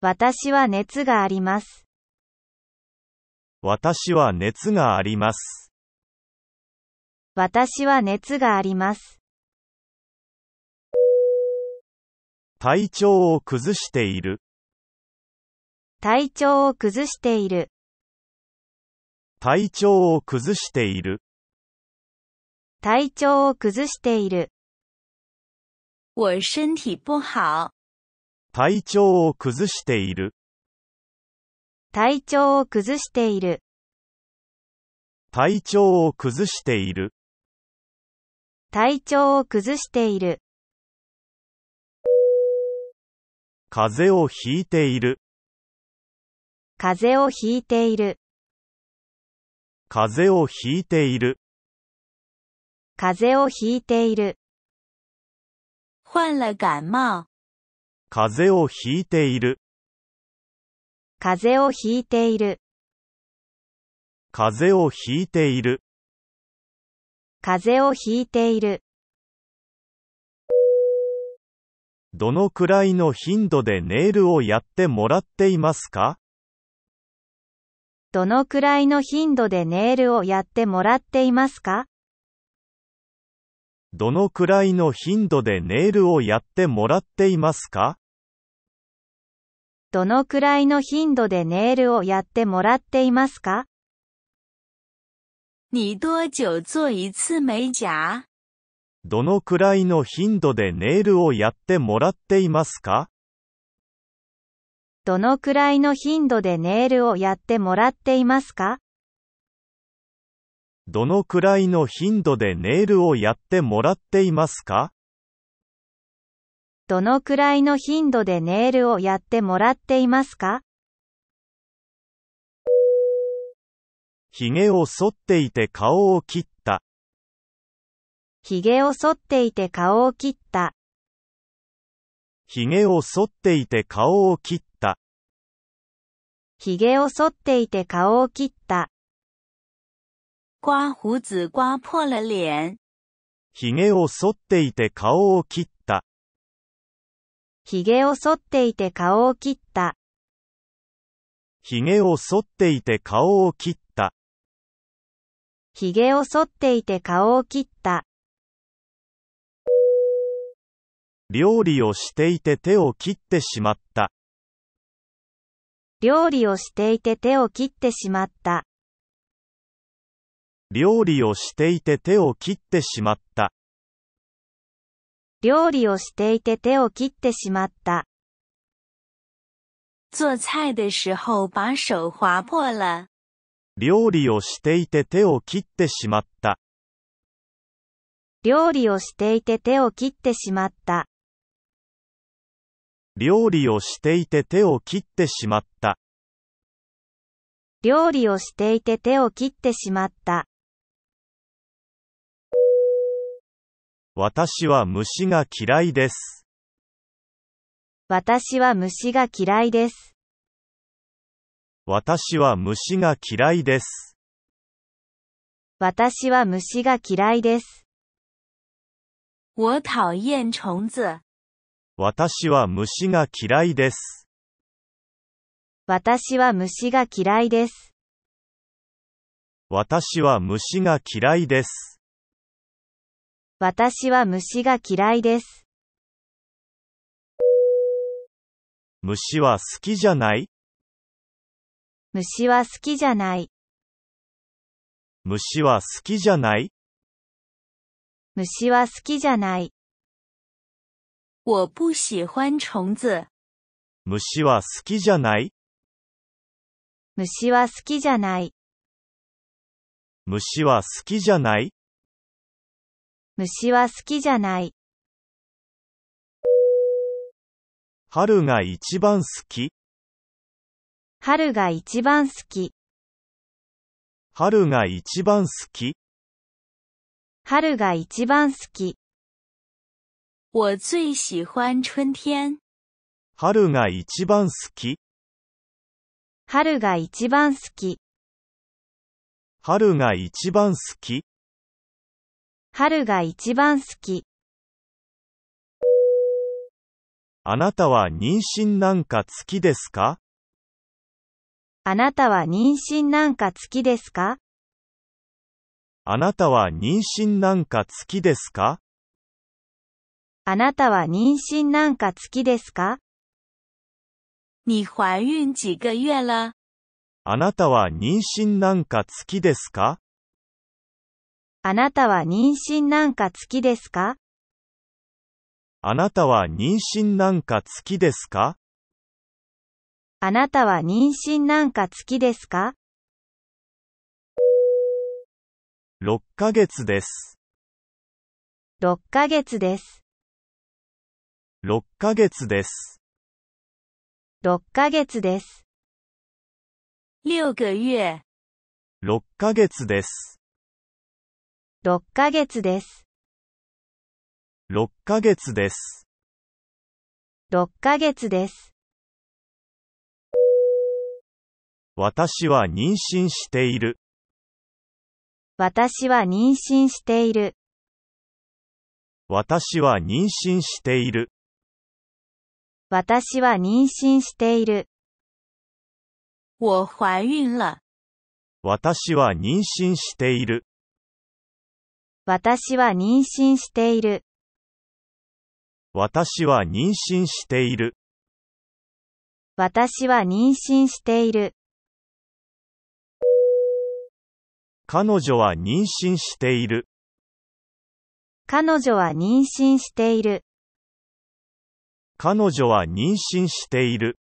Speaker 1: 私は熱があります。
Speaker 2: 私は熱があります。
Speaker 1: 私は熱があります。
Speaker 2: 体調を崩している。
Speaker 1: 体調を崩している。
Speaker 2: 体調を崩している。
Speaker 1: 体調を崩している。我身体不好。
Speaker 2: 体調を崩している。
Speaker 1: 体調を崩している。
Speaker 2: 体調を崩している。
Speaker 1: 体調を崩している。
Speaker 2: 風邪をひいている。
Speaker 1: 風邪をひいている。
Speaker 2: 風邪をひいている。
Speaker 1: 風邪をひいている。患了感冒。
Speaker 2: 風邪をひいている。
Speaker 1: 風邪をひいている。
Speaker 2: 風邪をひいている。
Speaker 1: 風邪をひいている。
Speaker 2: どのくらいの頻度でネイルをやってもらっていますか
Speaker 1: どのくらいの頻度でネイルをやってもらっていますか
Speaker 2: どのくらいの頻度でネイルをやってもらっていますか
Speaker 1: どのくらいの頻度でネイルをやってもらっていますかど
Speaker 2: のくらいの頻度でネイルをやってもらっていますか
Speaker 1: どのくらいの頻度でネイルをやってもらっていますか
Speaker 2: どのくらいの頻度でネイルをやってもらっていますか
Speaker 1: どのくらいの頻度でネイルをやってもらっていますか
Speaker 2: 髭を剃っていて顔を切った。
Speaker 1: 髭を剃っていて顔を切った。
Speaker 2: 髭を剃っていて顔を切った
Speaker 1: 髭を剃っていて顔を切った。刮胡子刮破了脸。
Speaker 2: 髭を剃っていて顔を切った。
Speaker 1: 髭を剃っていて顔を切った。
Speaker 2: 髭を剃っていて顔を切った。
Speaker 1: 髭を剃っていて顔を切った。
Speaker 2: 料理をしていて手を切ってしまった。
Speaker 1: 料理をしていて手を切ってしまった。
Speaker 2: 料理をしていて手を切ってしまった。
Speaker 1: 料理をしていて手を切ってしまった。做菜的时候把手划破了。
Speaker 2: 料理をしていて手を切ってしまった。
Speaker 1: 料理をしていて手を切ってしまった。
Speaker 2: 料理をしていて手を切ってしまった。
Speaker 1: 料理をしていて手を切ってしまった。
Speaker 2: 私は虫が嫌いです。
Speaker 1: 私は虫が嫌いです。
Speaker 2: 私は虫が嫌いです。
Speaker 1: 私は虫が嫌いです。我讨厌虫子。
Speaker 2: 私は虫が嫌いです。
Speaker 1: 私は虫が嫌いです。
Speaker 2: 私は虫が嫌いです。
Speaker 1: 私は虫が嫌いです。
Speaker 2: 虫は好きじゃない
Speaker 1: 虫は好きじゃない。
Speaker 2: 虫は好きじゃない。
Speaker 1: 虫は好きじゃない。我不喜欢虫子。
Speaker 2: 虫は好きじゃない
Speaker 1: 虫は好きじゃない。
Speaker 2: 虫は好きじゃない
Speaker 1: 虫は好きじゃない。
Speaker 2: 春が一番好き
Speaker 1: 春が一番好き。
Speaker 2: 春が一番好き
Speaker 1: 春が一番好き。我最喜欢春天。
Speaker 2: 春が一番好き。
Speaker 1: 春が一番好き。
Speaker 2: 春が一番好き。
Speaker 1: 春が一番好き。
Speaker 2: あなたは妊娠なんか好きですか
Speaker 1: あなたは妊娠なんか好きですか
Speaker 2: あなたは妊娠なんか好きですか
Speaker 1: あなたは妊娠なんか月ですか你怀孕几个月了
Speaker 2: あなたは妊娠なんか月ですか
Speaker 1: あなたは妊娠なんか月ですか
Speaker 2: あなたは妊娠なんか月ですか
Speaker 1: あなたは妊娠なんか月ですか
Speaker 2: ?6 ヶ月です。
Speaker 1: 6ヶ月です。
Speaker 2: 6ヶ月です。
Speaker 1: 6ヶ月です。6ヶ月。
Speaker 2: 6ヶ月です。
Speaker 1: 6ヶ月です。
Speaker 2: 6ヶ月です。
Speaker 1: 6ヶ月です。
Speaker 2: 私は妊娠している。
Speaker 1: 私は妊娠している。
Speaker 2: 私は妊娠している。
Speaker 1: 私は妊娠している。我怀孕了。
Speaker 2: 私は妊娠している。
Speaker 1: 私は妊娠している。
Speaker 2: 私は妊娠している。
Speaker 1: 私は妊娠している。
Speaker 2: 彼女は妊娠している。
Speaker 1: 彼女は妊娠している。
Speaker 2: 彼女は妊娠している。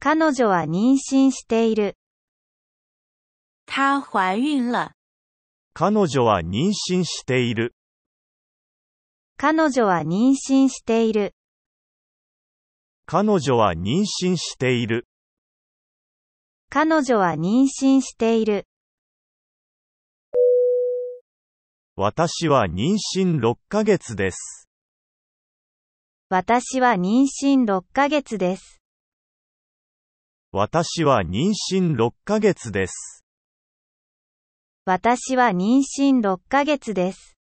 Speaker 1: 彼女は妊娠している。她怀孕了。
Speaker 2: 彼女は妊娠している。
Speaker 1: 彼女は妊娠している。
Speaker 2: 彼女は妊娠している。
Speaker 1: 彼女は妊娠している。
Speaker 2: 私は妊娠6ヶ月です。
Speaker 1: 私は妊娠6ヶ月です。
Speaker 2: 私は妊娠6ヶ月です。
Speaker 1: 私は妊娠6ヶ月です。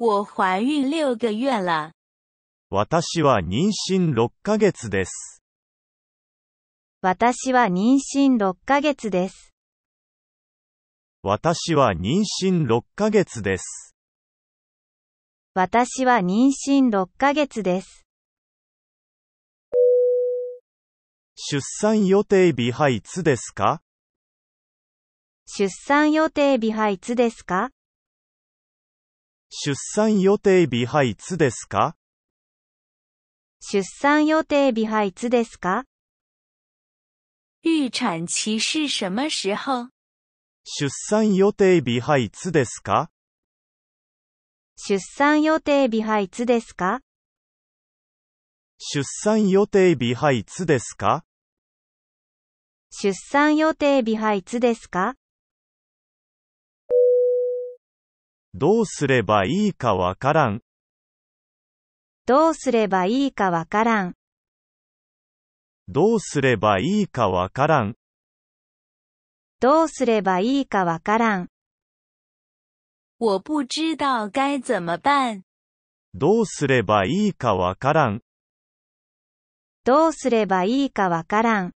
Speaker 1: 我怀孕六个月了。
Speaker 2: 私は妊娠6ヶ月です。
Speaker 1: 私は妊娠6ヶ月です。
Speaker 2: 私は妊娠6ヶ月です。
Speaker 1: 私は妊娠6ヶ月です。
Speaker 2: 出産予定日はいつですか
Speaker 1: 出産予定日はいつですか
Speaker 2: 出産予定日はいつですか
Speaker 1: 出産予定日はいつですか预产期是什么时候
Speaker 2: 出産予定日はいつですか
Speaker 1: 出産予定日はいつですか
Speaker 2: 出産予定日はいつですか
Speaker 1: 出産予定日はいつですか
Speaker 2: どうすればいいかわからん。
Speaker 1: どうすればいいかわからん。
Speaker 2: どうすればいいかわからん。
Speaker 1: どうすればいいかわからん。我不知道该怎么办。
Speaker 2: どうすればいいかわからん。
Speaker 1: どうすればいいかわからん。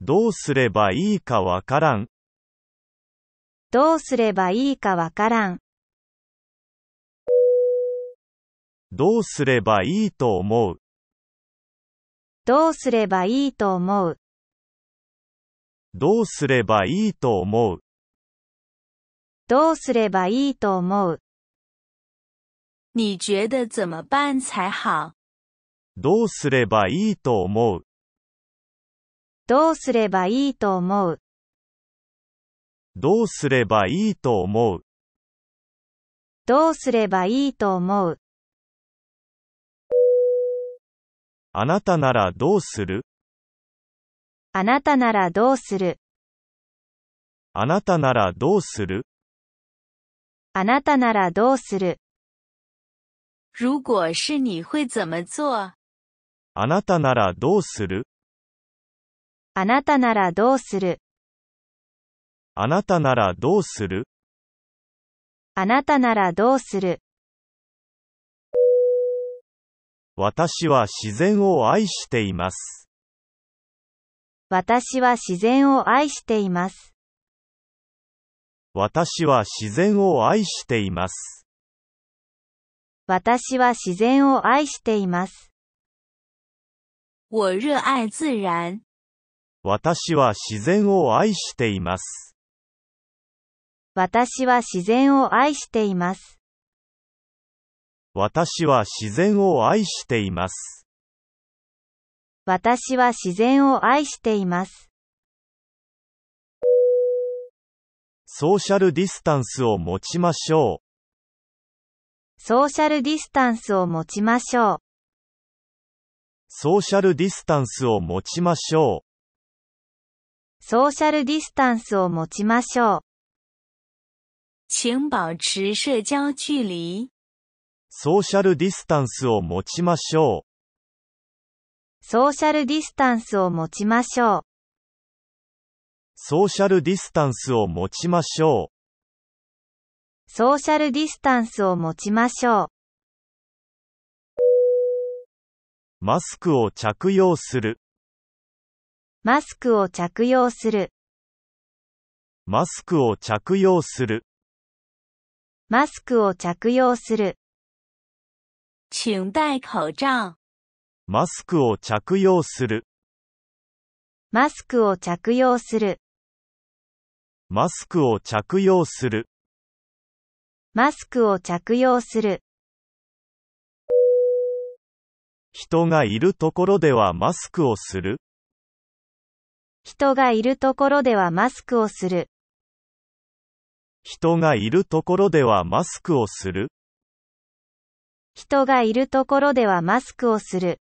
Speaker 2: どうすればいいかわからん。
Speaker 1: どうすればいいかわからん。
Speaker 2: どうすればいいと思う。
Speaker 1: どうすればいいと思う。
Speaker 2: どうすればいいと思う。
Speaker 1: どうすればいいと思う你觉得怎么办才好
Speaker 2: どうすればいいと思う
Speaker 1: どうすればいいと思う
Speaker 2: どうすればいいと思う
Speaker 1: どうすればいいと思う
Speaker 2: あなたならどうする
Speaker 1: あなたならどうする
Speaker 2: あなたならどうする
Speaker 1: あなたならどうする如果是你会怎么做
Speaker 2: あなたならどうする
Speaker 1: あなたならどうする
Speaker 2: あなたならどうする
Speaker 1: あなたならどうする
Speaker 2: 私は自然を愛しています。
Speaker 1: 私は自然を愛しています。
Speaker 2: 私は自然を愛しています。
Speaker 1: 私は自然を愛しています。我热爱自然。
Speaker 2: 私は自然を愛しています。
Speaker 1: 私は自然を愛しています。
Speaker 2: 私は自然を愛しています。
Speaker 1: 私は自然を愛しています。
Speaker 2: ソーシャルディスタンスを持ちましょう。
Speaker 1: ソーシャルディスタンスを持ちましょう。
Speaker 2: ソーシャルディスタンスを持ちましょう。
Speaker 1: ソーシャルディスタンスを持ちましょう。请保持社交距離。
Speaker 2: ソーシャルディスタンスを持ちましょう。
Speaker 1: ソーシャルディスタンスを持ちましょう。
Speaker 2: ソーシャルディスタンスを持ちましょう。
Speaker 1: ソーシャルディスタンスを持ちましょう。
Speaker 2: マスクを着用する。
Speaker 1: マスクを着用する。
Speaker 2: マスクを着用する。
Speaker 1: マスクを着用する。请戴口罩。
Speaker 2: マスクを着用する。
Speaker 1: マスクを着用する。
Speaker 2: マスクを着用する。
Speaker 1: マスクを着用する。
Speaker 2: 人がいるところではマスクをする。
Speaker 1: 人がいるところではマスクをする。
Speaker 2: 人がいるところではマスクをする。
Speaker 1: 人がいるところではマスクをする。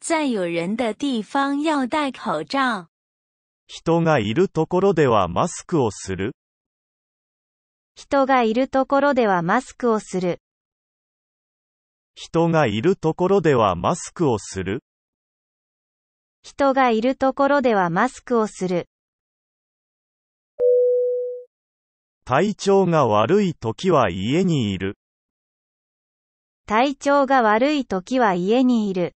Speaker 1: 在有人的地方要戴口罩。
Speaker 2: 人がいるところではマスクをする
Speaker 1: 人がいるところではマスクをする。
Speaker 2: 人がいるところではマスクをする。
Speaker 1: 人がいるところではマスクをする。
Speaker 2: 体調が悪い時は家にいる。
Speaker 1: 体調が悪い時は家にいる。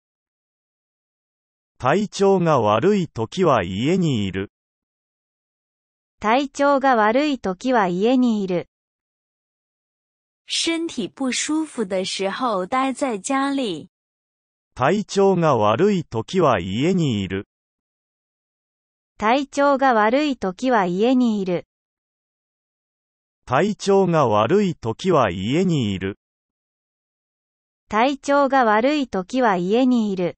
Speaker 2: 体調が悪い時は家にいる。
Speaker 1: 体調が悪い時は家にいる。身体不舒服的时候待在家里。
Speaker 2: 体調が悪い時は家にいる。
Speaker 1: 体調が悪い時は家にいる。
Speaker 2: 体調が悪い時は家にいる。
Speaker 1: 体調が悪い時は家にいる。